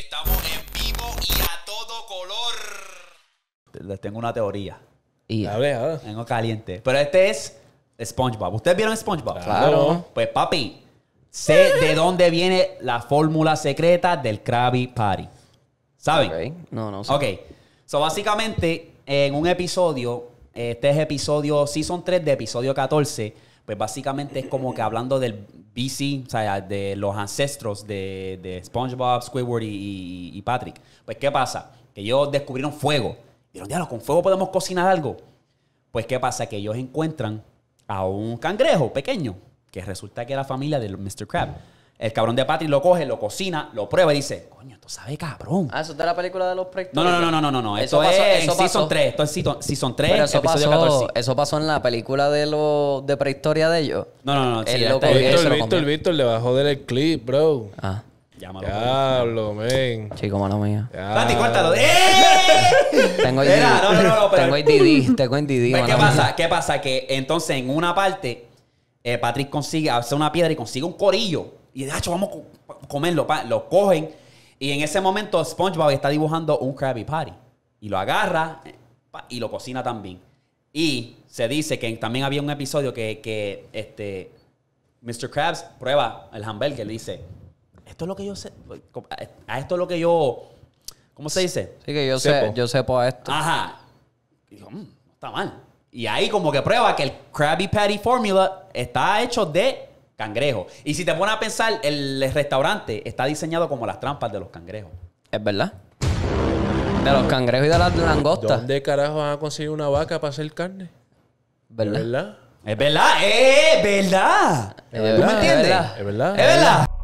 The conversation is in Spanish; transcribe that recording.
Estamos en vivo y a todo color. Les tengo una teoría. Y a ver, a ver. Tengo caliente. Pero este es SpongeBob. ¿Ustedes vieron SpongeBob? Claro. Pues papi, sé de dónde viene la fórmula secreta del Krabby Patty. ¿Saben? No, no sé. Ok. So, básicamente, en un episodio, este es episodio, season 3 de episodio 14 pues básicamente es como que hablando del BC, o sea, de los ancestros de, de SpongeBob, Squidward y, Patrick. Pues, ¿qué pasa? Que ellos descubrieron fuego. Dijeron, diablo, con fuego podemos cocinar algo. Pues, ¿qué pasa? Que ellos encuentran a un cangrejo pequeño, que resulta que era familia del Mr. Crab. El cabrón de Patrick lo coge, lo cocina, lo prueba y dice, coño, tú sabes, cabrón. Ah, eso es de la película de los prehistóricos? No, no, no, no, no, no, no. Eso pasó, eso en Season 3. Esto es Season, 3, eso episodio pasó, 14. Eso pasó en la película de los de prehistoria de ellos. No, no, no. El sí, el Víctor, el Víctor le bajó del clip, bro. Ah. Llámalo. Pues. Diablo, men. Chico, mano mío. Paty cuéntalo. ¡Eh! tengo el No, no, no, pero... Tengo el Tengo pues, ¿Qué pasa? ¿Qué pasa? Que entonces en una parte eh, Patrick consigue hacer una piedra y consigue un corillo y de hecho, vamos a comerlo. Lo cogen. Y en ese momento, SpongeBob está dibujando un Krabby Patty. Y lo agarra eh, y lo cocina también. Y se dice que también había un episodio que, este, Mr. Krabs prueba el hamburger. Le dice: Esto es lo que yo sé. A esto es lo que yo. ¿Cómo se dice? Sí, que yo sepo. sé, yo sepo esto. Ajá. Y mm, está mal. Y ahí como que prueba que el Krabby Patty Formula está hecho de Cangrejo. Y si te pones a pensar, el restaurante está diseñado como las trampas de los cangrejos. Es verdad. De los cangrejos y de las langostas. ¿Dónde carajo van a conseguir una vaca para hacer carne? ¿Verdad? ¿Es verdad? Es verdad, ¿Tú me entiendes? Es verdad. Es verdad. ¿Es verdad?